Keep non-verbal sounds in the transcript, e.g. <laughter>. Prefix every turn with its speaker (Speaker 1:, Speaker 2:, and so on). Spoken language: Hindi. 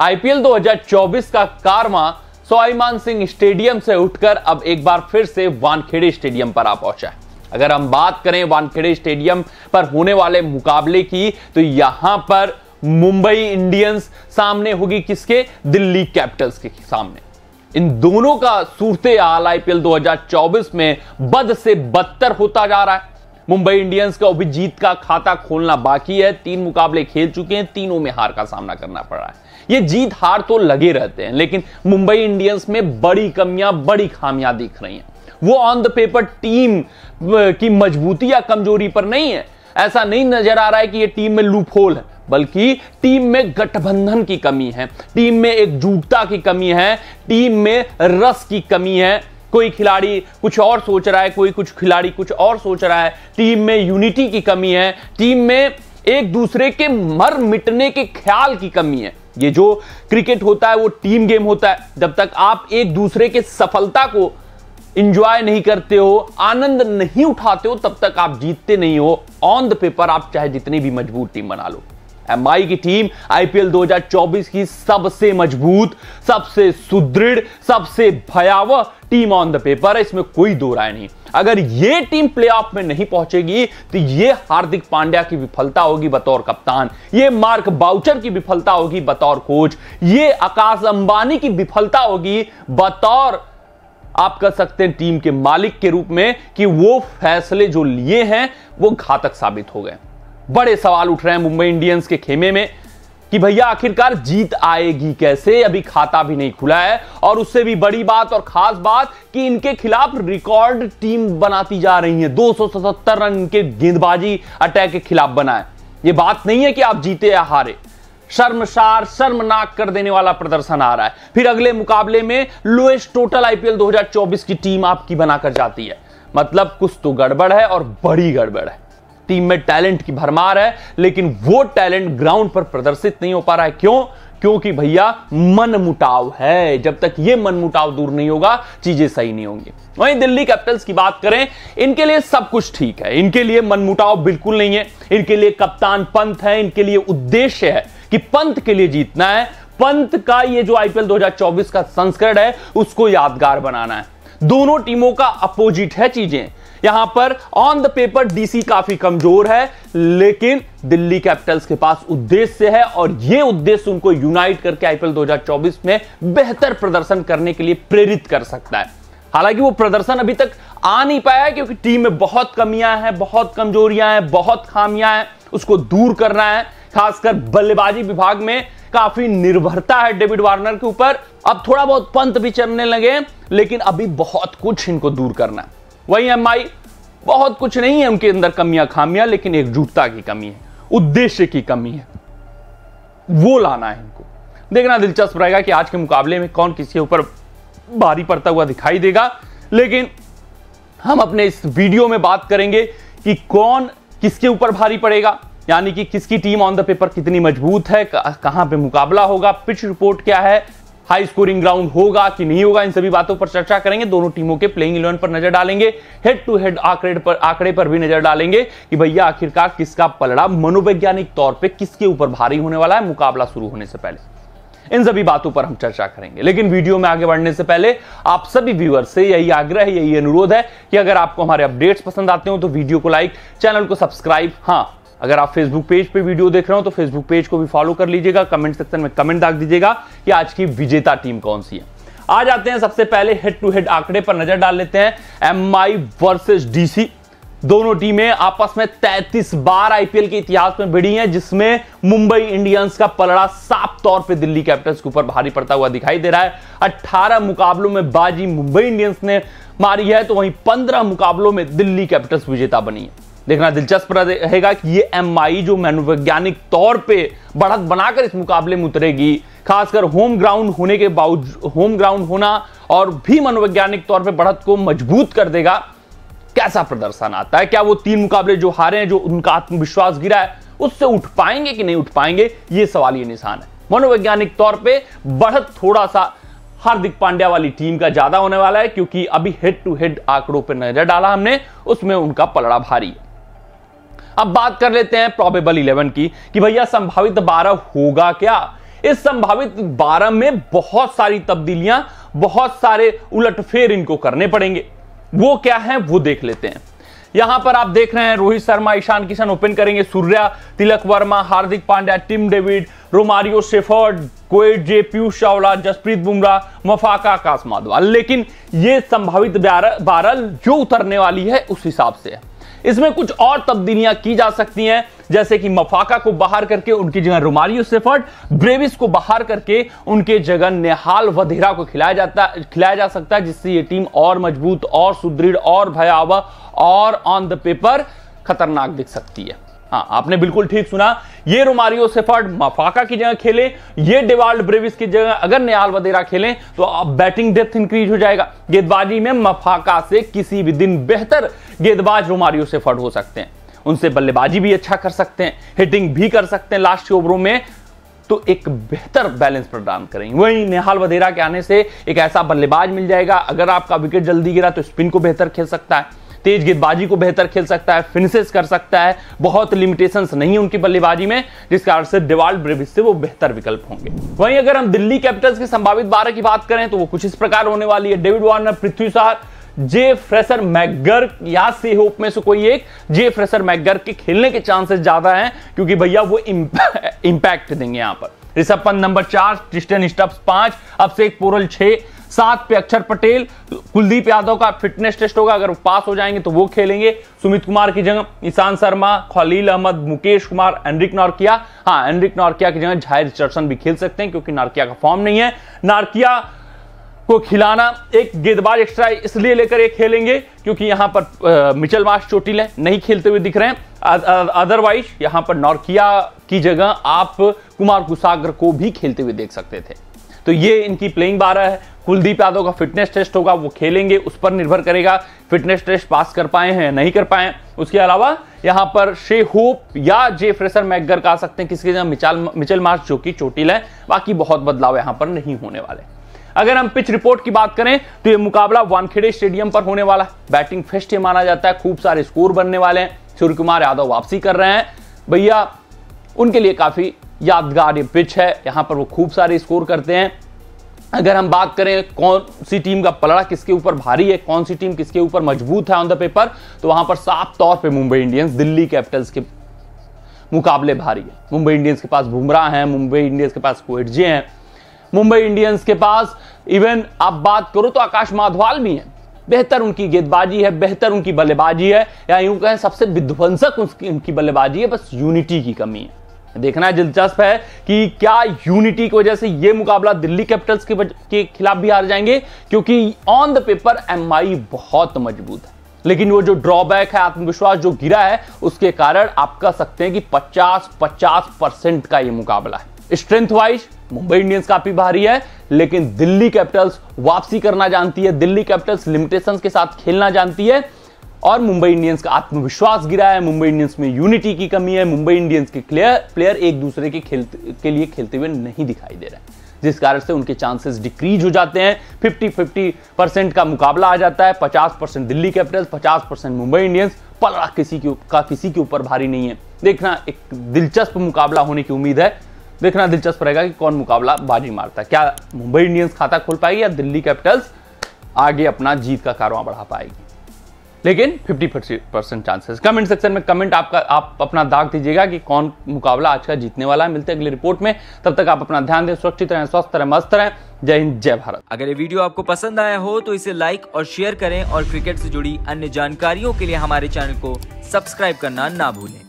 Speaker 1: आईपीएल 2024 का कारवा स्वाईमान सिंह स्टेडियम से उठकर अब एक बार फिर से वानखेड़े स्टेडियम पर आ पहुंचा है अगर हम बात करें वानखेड़े स्टेडियम पर होने वाले मुकाबले की तो यहां पर मुंबई इंडियंस सामने होगी किसके दिल्ली कैपिटल्स के सामने इन दोनों का सूरत हाल आईपीएल 2024 में बद से बदतर होता जा रहा है मुंबई इंडियंस का अभी जीत का खाता खोलना बाकी है तीन मुकाबले खेल चुके हैं तीनों में हार का सामना करना पड़ रहा है ये जीत हार तो लगे रहते हैं लेकिन मुंबई इंडियंस में बड़ी कमियां बड़ी खामियां दिख रही हैं वो ऑन द पेपर टीम की मजबूती या कमजोरी पर नहीं है ऐसा नहीं नजर आ रहा है कि ये टीम में लूप होल है बल्कि टीम में गठबंधन की कमी है टीम में एकजुटता की कमी है टीम में रस की कमी है कोई खिलाड़ी कुछ और सोच रहा है कोई कुछ खिलाड़ी कुछ और सोच रहा है टीम में यूनिटी की कमी है टीम में एक दूसरे के मर मिटने के ख्याल की कमी है ये जो क्रिकेट होता है वो टीम गेम होता है जब तक आप एक दूसरे के सफलता को इंजॉय नहीं करते हो आनंद नहीं उठाते हो तब तक आप जीतते नहीं हो ऑन द पेपर आप चाहे जितनी भी मजबूत टीम बना लो एमआई की टीम आईपीएल 2024 की सबसे मजबूत सबसे सुदृढ़ सबसे भयावह टीम ऑन द पेपर है इसमें कोई दो राय नहीं अगर यह टीम प्लेऑफ में नहीं पहुंचेगी तो यह हार्दिक पांड्या की विफलता होगी बतौर कप्तान ये मार्क बाउचर की विफलता होगी बतौर कोच ये आकाश अंबानी की विफलता होगी बतौर आप कह सकते हैं टीम के मालिक के रूप में कि वो फैसले जो लिए हैं वो घातक साबित हो गए बड़े सवाल उठ रहे हैं मुंबई इंडियंस के खेमे में कि भैया आखिरकार जीत आएगी कैसे अभी खाता भी नहीं खुला है और उससे भी बड़ी बात और खास बात कि इनके खिलाफ रिकॉर्ड टीम बनाती जा रही है 277 रन इनके गेंदबाजी अटैक के खिलाफ बनाए ये बात नहीं है कि आप जीते या हारे शर्मसार शर्मनाक कर देने वाला प्रदर्शन आ रहा है फिर अगले मुकाबले में लोएस्ट टोटल आईपीएल दो की टीम आपकी बनाकर जाती है मतलब कुछ तो गड़बड़ है और बड़ी गड़बड़ है टीम में टैलेंट की भरमार है लेकिन वो टैलेंट ग्राउंड पर प्रदर्शित नहीं हो पा रहा है क्यों क्योंकि भैया मनमुटाव है जब तक ये मनमुटाव दूर नहीं होगा चीजें सही नहीं होंगी वहीं दिल्ली कैपिटल्स की बात करें इनके लिए सब कुछ ठीक है इनके लिए मनमुटाव बिल्कुल नहीं है इनके लिए कप्तान पंत है इनके लिए उद्देश्य है कि पंत के लिए जीतना है पंत का ये जो आईपीएल 2024 का संस्करण है उसको यादगार बनाना है दोनों टीमों का अपोजिट है चीजें यहां पर ऑन द पेपर डीसी काफी कमजोर है लेकिन दिल्ली कैपिटल्स के पास उद्देश्य है और यह उद्देश्य उनको यूनाइट करके आईपीएल 2024 में बेहतर प्रदर्शन करने के लिए प्रेरित कर सकता है हालांकि वो प्रदर्शन अभी तक आ नहीं पाया है क्योंकि टीम में बहुत कमियां हैं बहुत कमजोरियां हैं बहुत खामियां हैं उसको दूर करना है खासकर बल्लेबाजी विभाग में काफी निर्भरता है डेविड वार्नर के ऊपर अब थोड़ा बहुत पंत भी चलने लगे लेकिन अभी बहुत कुछ इनको दूर करना वही एम बहुत कुछ नहीं है उनके अंदर कमियां खामियां लेकिन एकजुटता की कमी है उद्देश्य की कमी है वो लाना है इनको देखना दिलचस्प रहेगा कि आज के मुकाबले में कौन किसी ऊपर भारी पड़ता हुआ दिखाई देगा लेकिन हम अपने इस वीडियो में बात करेंगे कि कौन किसके ऊपर भारी पड़ेगा यानी कि किसकी टीम ऑन द पेपर कितनी मजबूत है कहाँ पे मुकाबला होगा पिच रिपोर्ट क्या है हाई स्कोरिंग ग्राउंड होगा कि नहीं होगा इन सभी बातों पर चर्चा करेंगे दोनों टीमों के प्लेइंग इलेवन पर नजर डालेंगे हेड टू हेड आंकड़े पर आंकड़े पर भी नजर डालेंगे कि भैया आखिरकार किसका पलड़ा मनोवैज्ञानिक तौर पर किसके ऊपर भारी होने वाला है मुकाबला शुरू होने से पहले इन सभी बातों पर हम चर्चा करेंगे लेकिन वीडियो में आगे बढ़ने से पहले आप सभी व्यूवर्स से यही आग्रह है यही अनुरोध है कि अगर आपको हमारे अपडेट्स पसंद आते हो तो वीडियो को लाइक चैनल को सब्सक्राइब हाँ अगर आप फेसबुक पेज पे वीडियो देख रहे हो तो फेसबुक पेज को भी फॉलो कर लीजिएगा कमेंट सेक्शन में कमेंट दाग दीजिएगा कि आज की विजेता टीम कौन सी है आ जाते हैं सबसे पहले हेड टू हेड आंकड़े पर नजर डाल लेते हैं एम आई वर्सेज डीसी दोनों टीमें आपस में 33 बार आईपीएल के इतिहास में भिड़ी हैं जिसमें मुंबई इंडियंस का पलड़ा साफ तौर पे दिल्ली कैपिटल्स के ऊपर भारी पड़ता हुआ दिखाई दे रहा है 18 मुकाबलों में बाजी मुंबई इंडियंस ने मारी है तो वहीं 15 मुकाबलों में दिल्ली कैपिटल्स विजेता बनी है देखना दिलचस्प रहेगा कि ये एम जो मनोवैज्ञानिक तौर पर बढ़त बनाकर इस मुकाबले में उतरेगी खासकर होम ग्राउंड होने के बावजूद होम ग्राउंड होना और भी मनोवैज्ञानिक तौर पर बढ़त को मजबूत कर देगा कैसा प्रदर्शन आता है क्या वो तीन मुकाबले जो हारे हैं जो उनका आत्मविश्वास गिरा है उससे उठ पाएंगे कि नहीं उठ पाएंगे ये सवाल ये निशान है मनोवैज्ञानिक तौर पर बढ़त थोड़ा सा हार्दिक पांड्या वाली टीम का ज्यादा होने वाला है क्योंकि अभी हेड टू हेड आंकड़ों पर नजर डाला हमने उसमें उनका पलड़ा भारी है अब बात कर लेते हैं प्रोबेबल इलेवन की कि भैया संभावित बारह होगा क्या इस संभावित बारह में बहुत सारी तब्दीलियां बहुत सारे उलटफेर इनको करने पड़ेंगे वो क्या है वो देख लेते हैं यहां पर आप देख रहे हैं रोहित शर्मा ईशान किशन ओपन करेंगे Surya Tilak Varma Hardik Pandya Tim David Romario Shepherd Coetzee Piyush Chawla Jasprit Bumrah Maphaka Akash Madhwal लेकिन ये संभावित बारह जो उतरने वाली है उस हिसाब से है इसमें कुछ और तब्दीलियां की जा सकती हैं जैसे कि मफाका को बाहर करके उनकी जगह रुमारियो सेफर्ट ब्रेविस को बाहर करके उनके जगह नेहाल वधेरा को खिलाया जाता खिलाया जा सकता है जिससे ये टीम और मजबूत और सुदृढ़ और भयावह और ऑन द पेपर खतरनाक दिख सकती है हाँ आपने बिल्कुल ठीक सुना ये रोमारियो सेफर्ड मफाका की जगह खेले ये डेवाल्ड ब्रेविस की जगह अगर नयाल वदेरा खेलें तो आप बैटिंग डेप्थ इंक्रीज हो जाएगा गेंदबाजी में मफाका से किसी भी दिन बेहतर गेंदबाज रोमारियो सेफर्ड हो सकते हैं उनसे बल्लेबाजी भी अच्छा कर सकते हैं हिटिंग भी कर सकते हैं लास्ट ओवरों में तो एक बेहतर बैलेंस प्रदान करेंगे वहीं नेहाल वधेरा के आने से एक ऐसा बल्लेबाज मिल जाएगा अगर आपका विकेट जल्दी गिरा तो स्पिन को बेहतर खेल सकता है तेज गेंदबाजी को बेहतर खेल सकता है फिनिशेस कर सकता है बहुत लिमिटेशन नहीं उनकी बल्लेबाजी में जिस कारण से डिवाल ब्रेविस से वो बेहतर विकल्प होंगे वहीं अगर हम दिल्ली कैपिटल्स की संभावित बारह की बात करें तो वो कुछ इस प्रकार होने वाली है David Warner Prithvi Shaw Jake Fraser McGurk या से होप में से कोई एक जे फ्रेशर मैगर के खेलने के चांसेस ज्यादा हैं क्योंकि भैया वो इंपैक्ट <laughs> देंगे यहां पर ऋषभ पंत नंबर चार क्रिस्टन स्टप्स पांच अब से एक पोरल छह साथ पे अक्षर पटेल कुलदीप यादव का फिटनेस टेस्ट होगा अगर पास हो जाएंगे तो वो खेलेंगे सुमित कुमार की जगह ईशान शर्मा खलील अहमद मुकेश कुमार एनरिक नारकिया हाँ एनरिक नारकिया की जगह झायर रिचर्डसन भी खेल सकते हैं क्योंकि नारकिया का फॉर्म नहीं है नारकिया को खिलाना एक गेंदबाज एक्स्ट्रा इसलिए लेकर ये खेलेंगे क्योंकि यहां पर मिचल मार्च चोटिल है नहीं खेलते हुए दिख रहे हैं अदरवाइज यहां पर नौरकिया की जगह आप कुमार कुसागर को भी खेलते हुए देख सकते थे तो ये इनकी प्लेइंग बारह है कुलदीप यादव का फिटनेस टेस्ट होगा वो खेलेंगे उस पर निर्भर करेगा फिटनेस टेस्ट पास कर पाए हैं नहीं कर पाए उसके अलावा यहां पर शे होप या जे फ्रेसर मैगर का आ सकते हैं किसके जगह मिचाल मिचल मार्च जो कि चोटिल है बाकी बहुत बदलाव यहां पर नहीं होने वाले अगर हम पिच रिपोर्ट की बात करें तो ये मुकाबला वानखेड़े स्टेडियम पर होने वाला बैटिंग फेस्ट ये माना जाता है खूब सारे स्कोर बनने वाले हैं सूर्य कुमार यादव वापसी कर रहे हैं भैया उनके लिए काफी यादगार ये पिच है यहां पर वो खूब सारे स्कोर करते हैं अगर हम बात करें कौन सी टीम का पलड़ा किसके ऊपर भारी है कौन सी टीम किसके ऊपर मजबूत है ऑन द पेपर तो वहां पर साफ तौर पे मुंबई इंडियंस दिल्ली कैपिटल्स के मुकाबले भारी है मुंबई इंडियंस के पास बुमराह हैं मुंबई इंडियंस के पास कोएटजे हैं मुंबई इंडियंस के पास इवन आप बात करो तो आकाश माधवाल भी हैं बेहतर उनकी गेंदबाजी है बेहतर उनकी बल्लेबाजी है या यूं कहें सबसे विध्वंसक उनकी बल्लेबाजी है बस यूनिटी की कमी है देखना दिलचस्प है कि क्या यूनिटी की वजह से यह मुकाबला दिल्ली कैपिटल्स के, के खिलाफ भी हार जाएंगे क्योंकि ऑन द पेपर एम बहुत मजबूत है लेकिन वो जो ड्रॉबैक है आत्मविश्वास जो गिरा है उसके कारण आप कह सकते हैं कि 50-50 परसेंट का ये मुकाबला है स्ट्रेंथ वाइज मुंबई इंडियंस काफी भारी है लेकिन दिल्ली कैपिटल्स वापसी करना जानती है दिल्ली कैपिटल्स लिमिटेशंस के साथ खेलना जानती है और मुंबई इंडियंस का आत्मविश्वास गिरा है मुंबई इंडियंस में यूनिटी की कमी है मुंबई इंडियंस के क्लियर प्लेयर एक दूसरे के खेल के लिए खेलते हुए नहीं दिखाई दे रहे जिस कारण से उनके चांसेस डिक्रीज हो जाते हैं 50 50 परसेंट का मुकाबला आ जाता है 50 percent Delhi Capitals 50 percent Mumbai Indians पलड़ा किसी के का किसी के ऊपर भारी नहीं है देखना एक दिलचस्प मुकाबला होने की उम्मीद है देखना दिलचस्प रहेगा कि कौन मुकाबला बाजी मारता है क्या मुंबई इंडियंस खाता खोल पाएगी या दिल्ली कैपिटल्स आगे अपना जीत का कारवा बढ़ा पाएगी लेकिन 50 परसेंट चांसेस कमेंट सेक्शन में कमेंट आपका आप अपना दाग दीजिएगा कि कौन मुकाबला आज का जीतने वाला है मिलते हैं अगली रिपोर्ट में तब तक आप अपना ध्यान दें सुरक्षित रहें स्वस्थ रहें मस्त रहें जय हिंद जय भारत अगर ये वीडियो आपको पसंद आया हो तो इसे लाइक और शेयर करें और क्रिकेट से जुड़ी अन्य जानकारियों के लिए हमारे चैनल को सब्सक्राइब करना ना भूलें